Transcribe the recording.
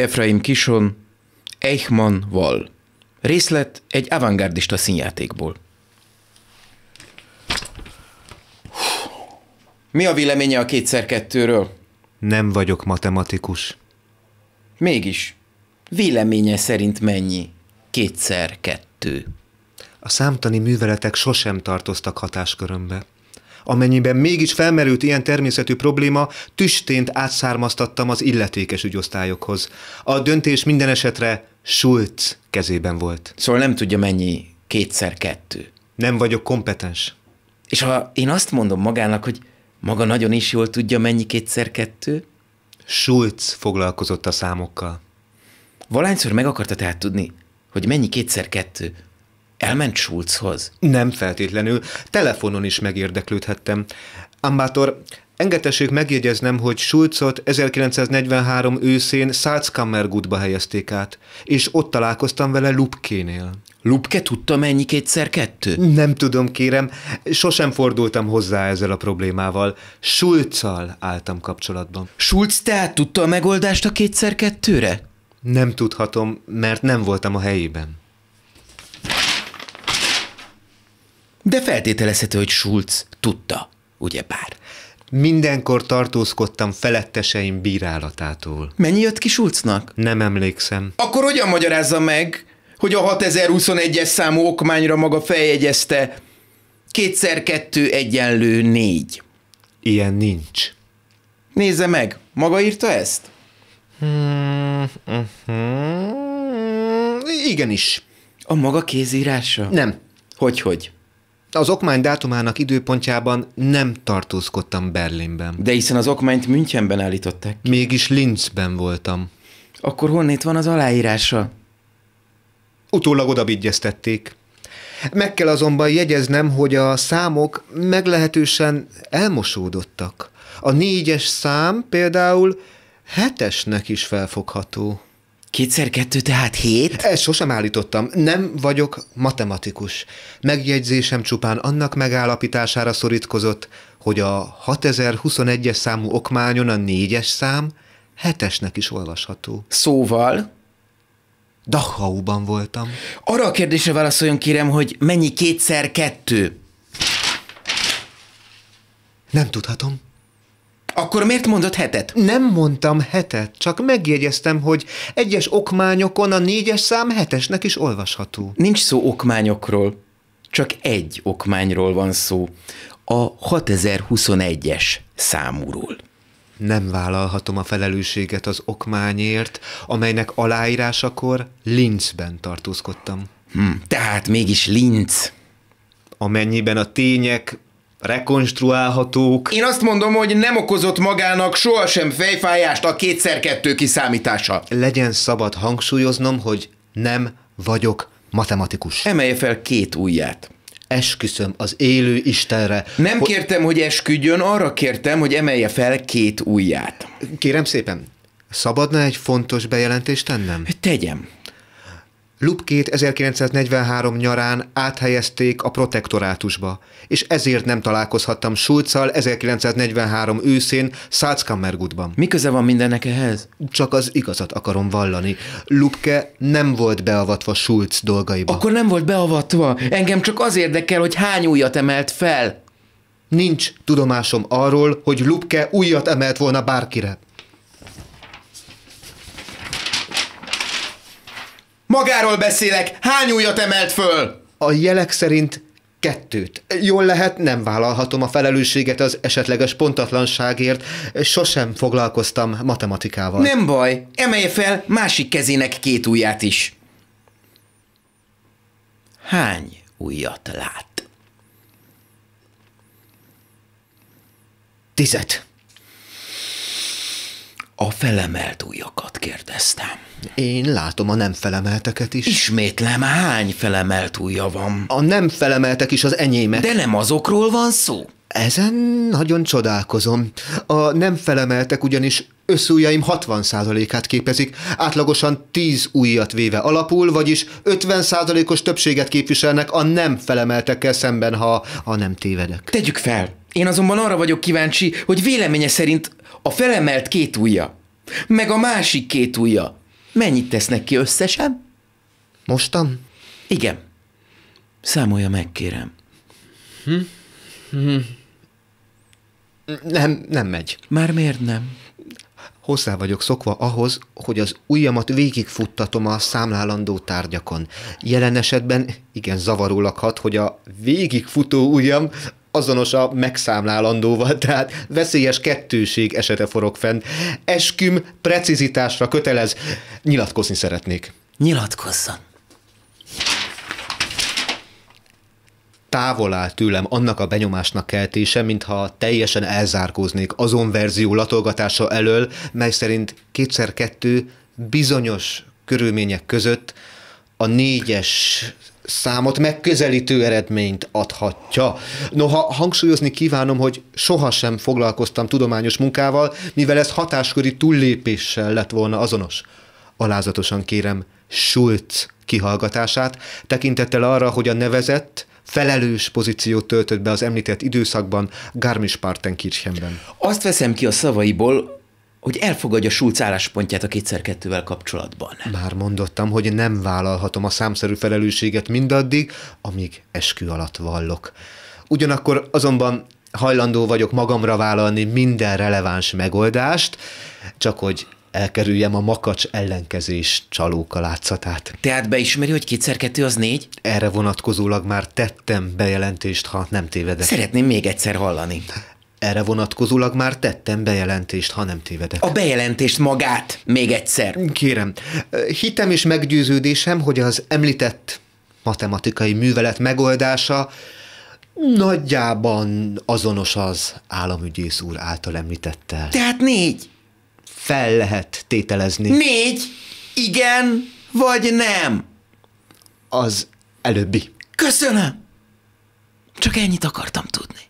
Efraim Kison, Eichmann Wall. Részlet egy avantgárdista színjátékból. Mi a véleménye a kétszer-kettőről? Nem vagyok matematikus. Mégis, véleménye szerint mennyi? Kétszer-kettő. A számtani műveletek sosem tartoztak hatáskörömbe amennyiben mégis felmerült ilyen természetű probléma, tüstént átszármaztattam az illetékes ügyosztályokhoz. A döntés minden esetre Schulz kezében volt. Szóval nem tudja mennyi kétszer kettő. Nem vagyok kompetens. És ha én azt mondom magának, hogy maga nagyon is jól tudja, mennyi kétszer kettő? Schulz foglalkozott a számokkal. Valányszor meg akarta tehát tudni, hogy mennyi kétszer kettő, Elment Schulzhoz? Nem feltétlenül. Telefonon is megérdeklődhettem. Ambátor, Engedessék megjegyeznem, hogy Schulzot 1943 őszén Salzkammergutba helyezték át, és ott találkoztam vele Lupkénél. Lupke tudta mennyi kétszer kettő? Nem tudom, kérem. Sosem fordultam hozzá ezzel a problémával. Schulzal álltam kapcsolatban. Schulz tehát tudta a megoldást a kétszer kettőre? Nem tudhatom, mert nem voltam a helyében. de feltételezhető, hogy Schulz tudta, ugye bár? Mindenkor tartózkodtam feletteseim bírálatától. Mennyi jött ki Schulznak? Nem emlékszem. Akkor hogyan magyarázza meg, hogy a 6021-es számú okmányra maga feljegyezte kétszer kettő egyenlő négy? Ilyen nincs. Nézze meg, maga írta ezt? Hmm, uh-huh. Igenis. A maga kézírása? Nem. Hogyhogy. -hogy. Az okmány dátumának időpontjában nem tartózkodtam Berlinben. De hiszen az okmányt Münchenben állították ki. Mégis Linzben voltam. Akkor honnét van az aláírása? Utólag odabigyeztették. Meg kell azonban jegyeznem, hogy a számok meglehetősen elmosódottak. A négyes szám például hetesnek is felfogható. Kétszer kettő, tehát hét? Ezt sosem állítottam. Nem vagyok matematikus. Megjegyzésem csupán annak megállapítására szorítkozott, hogy a 6021-es számú okmányon a négyes szám hetesnek is olvasható. Szóval? Dachauban voltam. Arra a kérdésre válaszoljon kérem, hogy mennyi kétszer kettő? Nem tudhatom. Akkor miért mondott hetet? Nem mondtam hetet, csak megjegyeztem, hogy egyes okmányokon a négyes szám hetesnek is olvasható. Nincs szó okmányokról, csak egy okmányról van szó, a 6021-es számúról. Nem vállalhatom a felelősséget az okmányért, amelynek aláírásakor Linzben tartózkodtam. Hm, tehát mégis Linz. Amennyiben a tények rekonstruálhatók. Én azt mondom, hogy nem okozott magának sohasem fejfájást a kétszer-kettő kiszámítása. Legyen szabad hangsúlyoznom, hogy nem vagyok matematikus. Emelje fel két ujját. Esküszöm az élő Istenre. Nem hogy... kértem, hogy esküdjön, arra kértem, hogy emelje fel két ujját. Kérem szépen, szabadna egy fontos bejelentést tennem? Tegyem. Lupkét 1943 nyarán áthelyezték a protektorátusba, és ezért nem találkozhattam Schulzal 1943 őszén Szátszkammergutban. Mi köze van mindennek ehhez? Csak az igazat akarom vallani. Lupke nem volt beavatva Schulz dolgaiba. Akkor nem volt beavatva? Engem csak az érdekel, hogy hány újat emelt fel. Nincs tudomásom arról, hogy Lupke újat emelt volna bárkire. Magáról beszélek, hány újat emelt föl? A jelek szerint kettőt. Jól lehet, nem vállalhatom a felelősséget az esetleges pontatlanságért, sosem foglalkoztam matematikával. Nem baj, emelje fel másik kezének két ujját is. Hány ujjat lát? Tizet. A felemelt ujjakat kérdeztem. Én látom a nem felemelteket is. Ismétlem, hány felemelt ujja van? A nem felemeltek is az enyémek. De nem azokról van szó? Ezen nagyon csodálkozom. A nem felemeltek ugyanis összújjaim 60%-át képezik, átlagosan 10 újat véve alapul, vagyis 50%-os többséget képviselnek a nem felemeltekkel szemben, ha, ha nem tévedek. Tegyük fel! Én azonban arra vagyok kíváncsi, hogy véleménye szerint a felemelt két ujja, meg a másik két ujja, mennyit tesznek ki összesen? Mostan? Igen. Számolja meg, kérem. Hm? Hm. Nem, nem megy. Már miért nem? Hozzá vagyok szokva ahhoz, hogy az ujjamat végigfuttatom a számlálandó tárgyakon. Jelen esetben igen zavarólag hat, hogy a végigfutó ujjam azonos a megszámlálandóval, tehát veszélyes kettőség esete forog fent. Esküm precizitásra kötelez. Nyilatkozni szeretnék. Nyilatkozzon. távol áll tőlem annak a benyomásnak keltése, mintha teljesen elzárkóznék azon verzió latolgatása elől, mely szerint kétszer-kettő bizonyos körülmények között a négyes számot megközelítő eredményt adhatja. Noha hangsúlyozni kívánom, hogy sohasem foglalkoztam tudományos munkával, mivel ez hatásköri túllépéssel lett volna azonos. Alázatosan kérem Schulz kihallgatását, tekintettel arra, hogy a nevezett, felelős pozíciót töltött be az említett időszakban Garmisch-Partenkirchenben. Azt veszem ki a szavaiból, hogy elfogadja Schulz álláspontját a kétszer-kettővel kapcsolatban. Már mondottam, hogy nem vállalhatom a számszerű felelősséget mindaddig, amíg eskü alatt vallok. Ugyanakkor azonban hajlandó vagyok magamra vállalni minden releváns megoldást, csak hogy elkerüljem a makacs ellenkezés csalóka látszatát. Tehát beismeri, hogy kétszer-kettő az négy? Erre vonatkozólag már tettem bejelentést, ha nem tévedek. Szeretném még egyszer hallani. Erre vonatkozólag már tettem bejelentést, ha nem tévedek. A bejelentést magát, még egyszer. Kérem, hitem és meggyőződésem, hogy az említett matematikai művelet megoldása nagyjában azonos az államügyész úr által említette. Tehát négy? Fel lehet tételezni. Négy? Igen vagy nem? Az előbbi. Köszönöm! Csak ennyit akartam tudni.